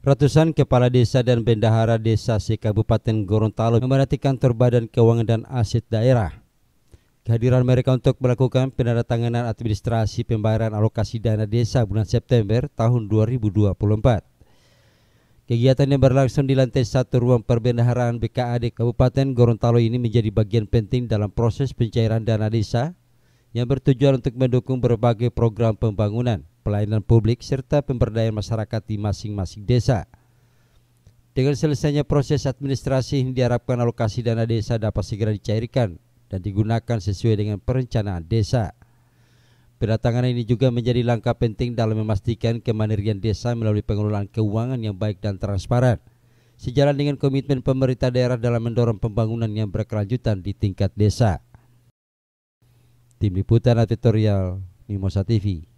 Ratusan kepala desa dan bendahara desa si Kabupaten Gorontalo memadati kantor Badan Keuangan dan Aset Daerah. Kehadiran mereka untuk melakukan penandatanganan administrasi pembayaran alokasi dana desa bulan September tahun 2024. Kegiatan yang berlangsung di lantai satu ruang perbendaharaan BKAD Kabupaten Gorontalo ini menjadi bagian penting dalam proses pencairan dana desa yang bertujuan untuk mendukung berbagai program pembangunan, pelayanan publik, serta pemberdayaan masyarakat di masing-masing desa. Dengan selesainya proses administrasi, diharapkan alokasi dana desa dapat segera dicairkan dan digunakan sesuai dengan perencanaan desa. Kedatangan ini juga menjadi langkah penting dalam memastikan kemandirian desa melalui pengelolaan keuangan yang baik dan transparan, sejalan dengan komitmen pemerintah daerah dalam mendorong pembangunan yang berkelanjutan di tingkat desa. Tim Liputan Tutorial Mimosa TV